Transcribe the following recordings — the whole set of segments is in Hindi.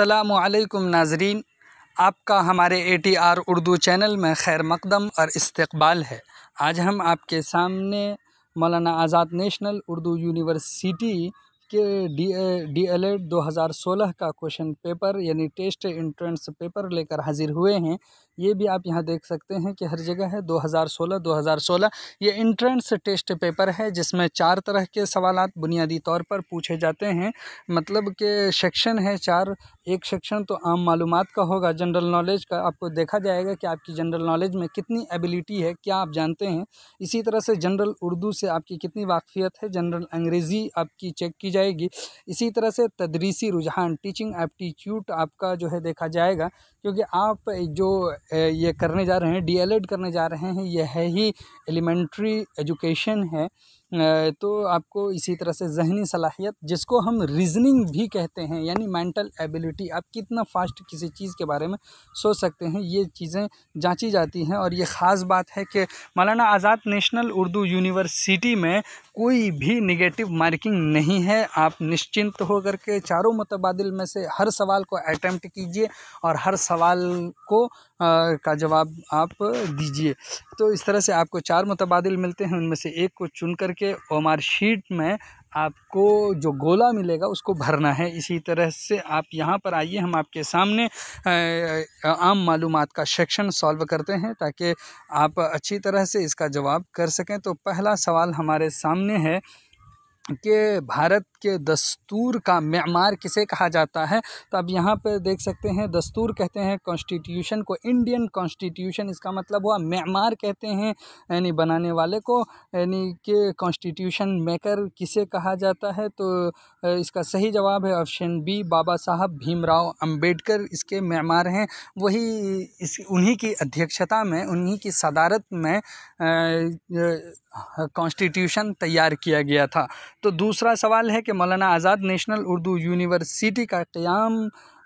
असलकुम नाजरीन आपका हमारे A T R Urdu channel में खैर मकदम और इस्तबाल है आज हम आपके सामने मौलाना आज़ाद नेशनल उर्दू यूनिवर्सिटी के डी डी एल एड दो हज़ार सोलह का क्वेश्चन पेपर यानी टेस्ट एंट्रेंस पेपर लेकर हाजिर हुए हैं ये भी आप यहाँ देख सकते हैं कि हर जगह है 2016 2016 ये इंट्रेंस टेस्ट पेपर है जिसमें चार तरह के सवाल बुनियादी तौर पर पूछे जाते हैं मतलब के सेक्शन है चार एक सेक्शन तो आम मालूम का होगा जनरल नॉलेज का आपको देखा जाएगा कि आपकी जनरल नॉलेज में कितनी एबिलिटी है क्या आप जानते हैं इसी तरह से जनरल उर्दू से आपकी कितनी वाकफियत है जनरल अंग्रेज़ी आपकी चेक की जाएगी इसी तरह से तदरीसी रुझान टीचिंग एप्टीट्यूट आपका जो है देखा जाएगा क्योंकि आप जो ये करने जा रहे हैं डीएलएड करने जा रहे हैं यह है ही एलिमेंट्री एजुकेशन है तो आपको इसी तरह से जहनी सलाहियत जिसको हम रीजनिंग भी कहते हैं यानी मेंटल एबिलिटी आप कितना फास्ट किसी चीज़ के बारे में सोच सकते हैं ये चीज़ें जांची जाती हैं और ये ख़ास बात है कि मौलाना आज़ाद नेशनल उर्दू यूनिवर्सिटी में कोई भी निगेटिव मार्किंग नहीं है आप निश्चिंत होकर के चारों मुतबादिल में से हर सवाल को अटैम्प्ट कीजिए और हर सवाल को आ, का जवाब आप दीजिए तो इस तरह से आपको चार मुतबादिल मिलते हैं उनमें से एक को चुन करके ओमार शीट में आपको जो गोला मिलेगा उसको भरना है इसी तरह से आप यहाँ पर आइए हम आपके सामने आम मालूम का सेक्शन सॉल्व करते हैं ताकि आप अच्छी तरह से इसका जवाब कर सकें तो पहला सवाल हमारे सामने है कि भारत के दस्तूर का मैमार किसे कहा जाता है तो अब यहाँ पर देख सकते हैं दस्तूर कहते हैं कॉन्स्टिट्यूशन को इंडियन कॉन्स्टिट्यूशन इसका मतलब हुआ मैमार कहते हैं यानी बनाने वाले को यानी के कॉन्स्टिट्यूशन मेकर किसे कहा जाता है तो इसका सही जवाब है ऑप्शन बी बाबा साहब भीमराव अम्बेडकर इसके मैमार हैं वही इस उन्हीं की अध्यक्षता में उन्हीं की सदारत में कॉन्स्टिट्यूशन तैयार किया गया था तो दूसरा सवाल है कि मौलाना आज़ाद नेशनल उर्दू यूनिवर्सिटी का क़्याम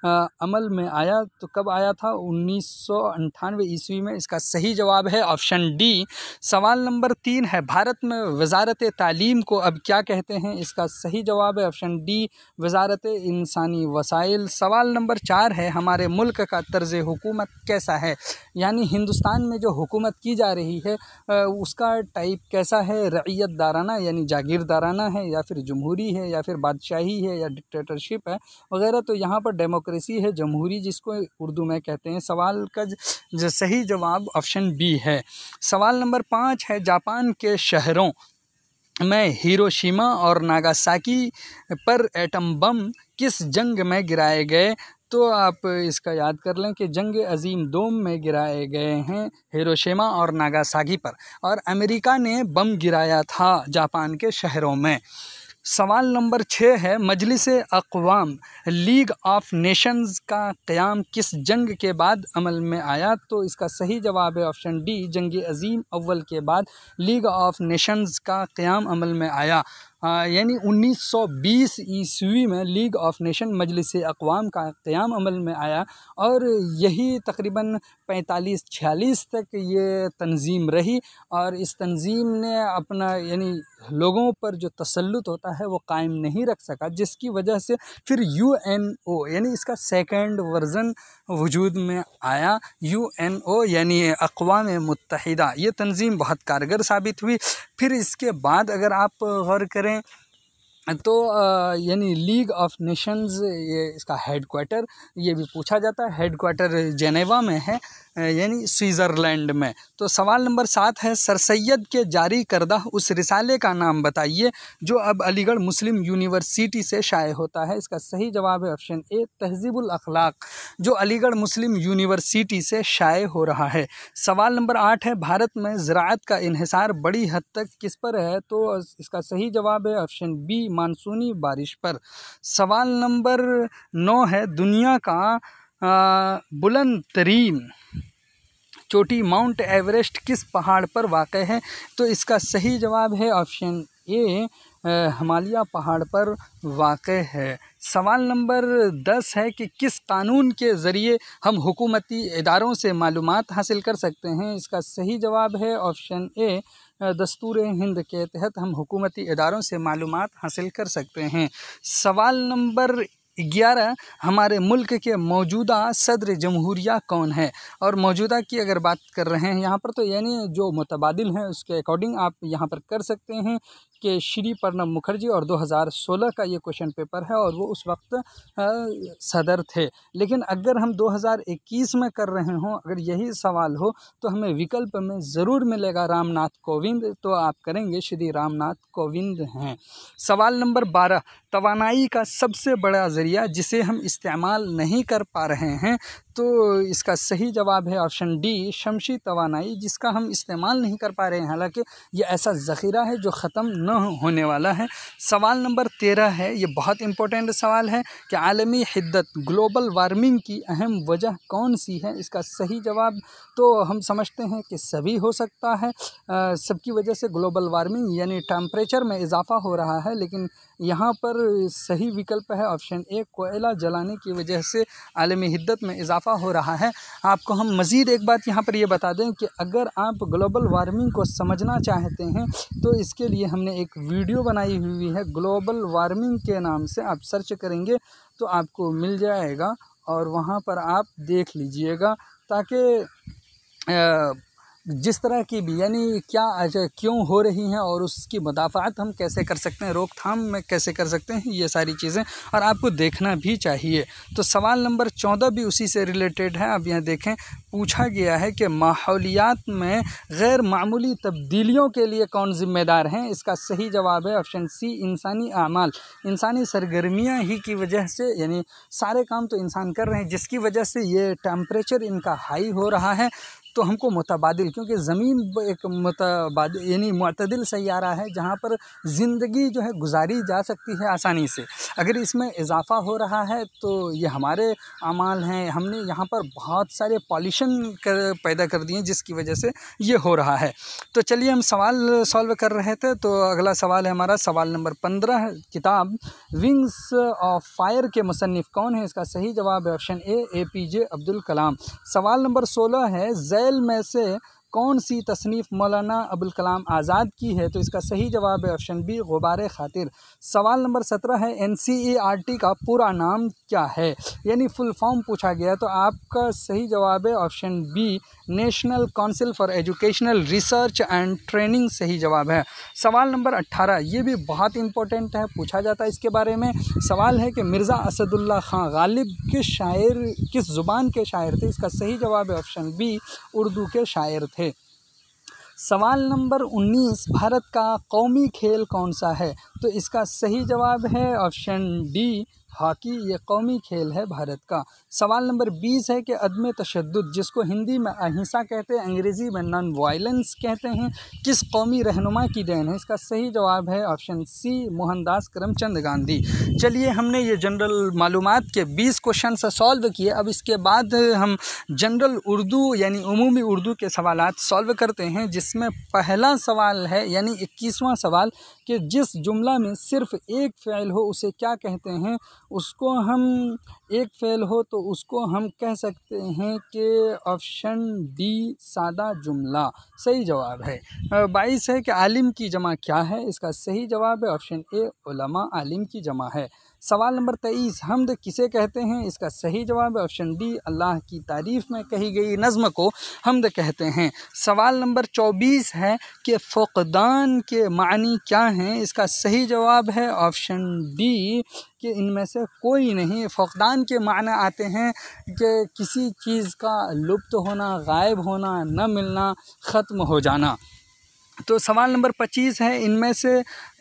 अमल में आया तो कब आया था उन्नीस सौ अंठानवे ईस्वी में इसका सही जवाब है ऑप्शन डी सवाल नंबर तीन है भारत में वजारत तालीम को अब क्या कहते हैं इसका सही जवाब है ऑप्शन डी वजारत इंसानी वसाइल सवाल नंबर चार है हमारे मुल्क का तर्ज हुकूमत कैसा है यानी हिंदुस्तान में जो हुकूमत की जा रही है उसका टाइप कैसा है रैयत दाराना यानी जागीरदाराना है या फिर जमहूरी है या फिर बादशाही है या डिक्टेटरशिप है वगैरह तो यहाँ पर डेमोक्रेसी डेमोक्रेसी है जमहूरी जिसको उर्दू में कहते हैं सवाल का ज, सही जवाब ऑप्शन बी है सवाल नंबर पाँच है जापान के शहरों में हिरोशिमा और नागासाकी पर एटम बम किस जंग में गिराए गए तो आप इसका याद कर लें कि जंग अजीम दोम में गिराए गए हैं हिरोशिमा और नागासाकी पर और अमेरिका ने बम गिराया था जापान के शहरों में सवाल नंबर छः है मजलिस अकवाम लीग ऑफ नेशंस का क़्याम किस जंग के बाद अमल में आया तो इसका सही जवाब है ऑप्शन डी जंग अजीम अव्वल के बाद लीग ऑफ नेशंस का क़्याम अमल में आया हाँ, यानी 1920 ईस्वी में लीग ऑफ नेशन मजलिस अकवाम का क़्याम अमल में आया और यही तकरीबन 45-46 तक ये तंजीम रही और इस तंजीम ने अपना यानी लोगों पर जो तसलुत होता है वो कायम नहीं रख सका जिसकी वजह से फिर यू एन ओ यानी इसका सेकेंड वर्ज़न वजूद में आया यू एन ओ यानी अकवाम मुतहदा ये तंजीम बहुत कारगर साबित हुई फिर इसके बाद अगर आप गौर करें तो यानी लीग ऑफ नेशंस ये इसका हेड क्वार्टर ये भी पूछा जाता है हेड क्वार्टर जेनेवा में है यानी स्विट्ज़रलैंड में तो सवाल नंबर सात है सर सैद के जारी करदा उस रिसाले का नाम बताइए जो अब अलीगढ़ मुस्लिम यूनिवर्सिटी से शाये होता है इसका सही जवाब है ऑप्शन ए तहजीबुल अखलाक जो अलीगढ़ मुस्लिम यूनिवर्सिटी से शाये हो रहा है सवाल नंबर आठ है भारत में ज़रात का इहसार बड़ी हद तक किस पर है तो इसका सही जवाब है ऑप्शन बी मानसूनी बारिश पर सवाल नंबर नौ है दुनिया का बुलंद तरीन चोटी माउंट एवरेस्ट किस पहाड़ पर वाक़ है तो इसका सही जवाब है ऑप्शन ए हिमालय पहाड़ पर वाक़ है सवाल नंबर दस है कि किस कानून के ज़रिए हम हुकूमती इदारों से मालूम हासिल कर सकते हैं इसका सही जवाब है ऑप्शन ए दस्तूर हिंद के तहत हम हुकूमती इदारों से मालूम हासिल कर सकते हैं सवाल नंबर ग्यारह हमारे मुल्क के मौजूदा सदर जमहूरिया कौन है और मौजूदा की अगर बात कर रहे हैं यहाँ पर तो यानी जो मुतबाद हैं उसके अकॉर्डिंग आप यहाँ पर कर सकते हैं के श्री प्रणब मुखर्जी और 2016 का ये क्वेश्चन पेपर है और वो उस वक्त सदर थे लेकिन अगर हम 2021 में कर रहे हों अगर यही सवाल हो तो हमें विकल्प में ज़रूर मिलेगा रामनाथ कोविंद तो आप करेंगे श्री रामनाथ कोविंद हैं सवाल नंबर बारह तोानाई का सबसे बड़ा ज़रिया जिसे हम इस्तेमाल नहीं कर पा रहे हैं तो इसका सही जवाब है ऑप्शन डी शमशी तोानाई जिसका हम इस्तेमाल नहीं कर पा रहे हैं हालांकि ये ऐसा ज़ख़ीरा है जो ख़त्म न होने वाला है सवाल नंबर तेरह है ये बहुत इंपॉर्टेंट सवाल है कि आलमी हिद्दत ग्लोबल वार्मिंग की अहम वजह कौन सी है इसका सही जवाब तो हम समझते हैं कि सभी हो सकता है सबकी वजह से ग्लोबल वार्मिंग यानी टेम्परेचर में इजाफा हो रहा है लेकिन यहाँ पर सही विकल्प है ऑप्शन ए कोयला जलाने की वजह से आलमी हिद्दत में इजाफा हो रहा है आपको हम मज़ीद एक बात यहाँ पर यह बता दें कि अगर आप ग्लोबल वार्मिंग को समझना चाहते हैं तो इसके लिए हमने एक वीडियो बनाई हुई है ग्लोबल वार्मिंग के नाम से आप सर्च करेंगे तो आपको मिल जाएगा और वहाँ पर आप देख लीजिएगा ताकि जिस तरह की भी यानी क्या क्यों हो रही हैं और उसकी मुदाफ़ात हम कैसे कर सकते हैं रोकथाम में कैसे कर सकते हैं ये सारी चीज़ें और आपको देखना भी चाहिए तो सवाल नंबर चौदह भी उसी से रिलेटेड है आप यहाँ देखें पूछा गया है कि माहौलियात में गैर मामूली तब्दीलियों के लिए कौन ज़िम्मेदार हैं इसका सही जवाब है ऑप्शन सी इंसानी अमाल इंसानी सरगर्मियाँ ही की वजह से यानी सारे काम तो इंसान कर रहे हैं जिसकी वजह से ये टेम्परेचर इनका हाई हो रहा है तो हमको मुतबादिल क्योंकि ज़मीन एक मुतबाद यानी मतदिल सैारा है जहाँ पर ज़िंदगी जो है गुजारी जा सकती है आसानी से अगर इसमें इजाफ़ा हो रहा है तो ये हमारे अमाल हैं हमने यहाँ पर बहुत सारे पॉल्यूशन कर पैदा कर दिए जिसकी वजह से ये हो रहा है तो चलिए हम सवाल सॉल्व कर रहे थे तो अगला सवाल है हमारा सवाल नंबर पंद्रह किताब विंग्स ऑफ फायर के मुसनफ़ कौन है इसका सही जवाब है option A A P J Abdul Kalam सवाल नंबर सोलह है जै बैल में से कौन सी तसनीफ़ मौलाना अबुल कलाम आज़ाद की है तो इसका सही जवाब है ऑप्शन बी गुबार खातिर सवाल नंबर सत्रह है एन e का पूरा नाम क्या है यानी फुल फॉर्म पूछा गया तो आपका सही जवाब है option B national council for educational research and training सही जवाब है सवाल नंबर अट्ठारह ये भी बहुत इंपॉर्टेंट है पूछा जाता है इसके बारे में सवाल है कि मिर्ज़ा असदुल्ला खां गालिब किस शायर किस ज़ुबान के शायर थे इसका सही जवाब है ऑप्शन बी उर्दू के शायर थे सवाल नंबर 19 भारत का कौमी खेल कौन सा है तो इसका सही जवाब है ऑप्शन डी हॉकी ये कौमी खेल है भारत का सवाल नंबर बीस है कि अदम तशद जिसको हिंदी में अहिंसा कहते हैं अंग्रेज़ी में नॉन वायलेंस कहते हैं किस कौमी रहनुमा की देन है इसका सही जवाब है ऑप्शन सी मोहनदास करमचंद गांधी चलिए हमने ये जनरल मालूम के बीस क्वेश्चन सॉल्व किए अब इसके बाद हम जनरल उर्दू यानी अमूमी उर्दू के सवाल सॉल्व करते हैं जिसमें पहला सवाल है यानी इक्कीसवां सवाल कि जिस जुमला में सिर्फ एक फ़ैल हो उसे क्या कहते हैं उसको हम एक फेल हो तो उसको हम कह सकते हैं कि ऑप्शन डी सादा जुमला सही जवाब है बाईस है कि आलिम की जमा क्या है इसका सही जवाब है ऑप्शन ए उलमा आलिम की जमा है सवाल नंबर तेईस हमद किसे कहते हैं इसका सही जवाब है ऑप्शन डी अल्लाह की तारीफ़ में कही गई नज़म को हमद कहते हैं सवाल नंबर चौबीस है कि फ़ुकदान के मानी क्या हैं इसका सही जवाब है ऑप्शन डी कि इनमें से कोई नहीं फ़कदान के माने आते हैं कि किसी चीज़ का लुप्त होना गायब होना न मिलना ख़त्म हो जाना तो सवाल नंबर पच्चीस है इनमें से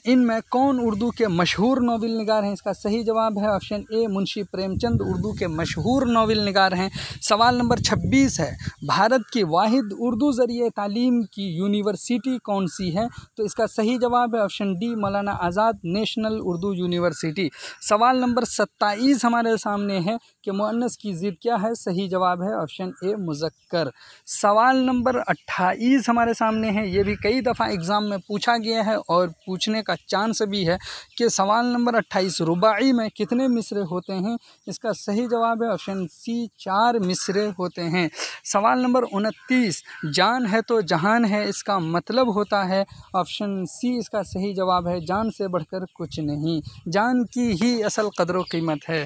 इनमें कौन उर्दू के मशहूर नावल निगार हैं इसका सही जवाब है ऑप्शन ए मुंशी प्रेमचंद उर्दू के मशहूर नावल निगार हैं सवाल नंबर छब्बीस है भारत की वाहिद उर्दू ज़रिए तालीम की यूनिवर्सिटी कौन सी है तो इसका सही जवाब है option D Maulana Azad national Urdu university सवाल नंबर सत्ताईस हमारे सामने है कि मुअन्नस की ज़िद क्या है सही जवाब है ऑप्शन ए मुजक्कर सवाल नंबर अट्ठाईस हमारे सामने है ये भी कई दफ़ा एग्ज़ाम में पूछा गया है और पूछने का का चांस भी है कि सवाल नंबर अट्ठाईस रुबाई में कितने मिसरे होते हैं इसका सही जवाब है ऑप्शन सी चार मिसरे होते हैं सवाल नंबर उनतीस जान है तो जहान है इसका मतलब होता है ऑप्शन सी इसका सही जवाब है जान से बढ़कर कुछ नहीं जान की ही असल कदर कीमत है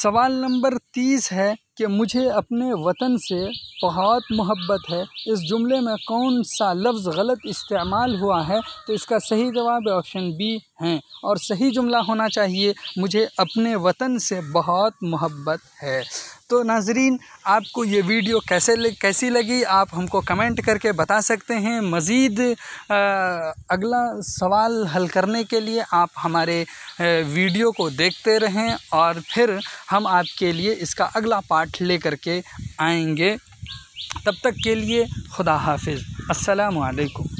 सवाल नंबर तीस है कि मुझे अपने वतन से बहुत मोहब्बत है इस जुमले में कौन सा लफ्ज़ गलत इस्तेमाल हुआ है तो इसका सही जवाब ऑप्शन बी है और सही जुमला होना चाहिए मुझे अपने वतन से बहुत मोहब्बत है तो नाजरीन आपको ये वीडियो कैसे लग, कैसी लगी आप हमको कमेंट करके बता सकते हैं मज़ीद अगला सवाल हल करने के लिए आप हमारे वीडियो को देखते रहें और फिर हम आपके लिए इसका अगला पार्ट पाठ ले करके आएंगे तब तक के लिए खुदा हाफिज़ असलकम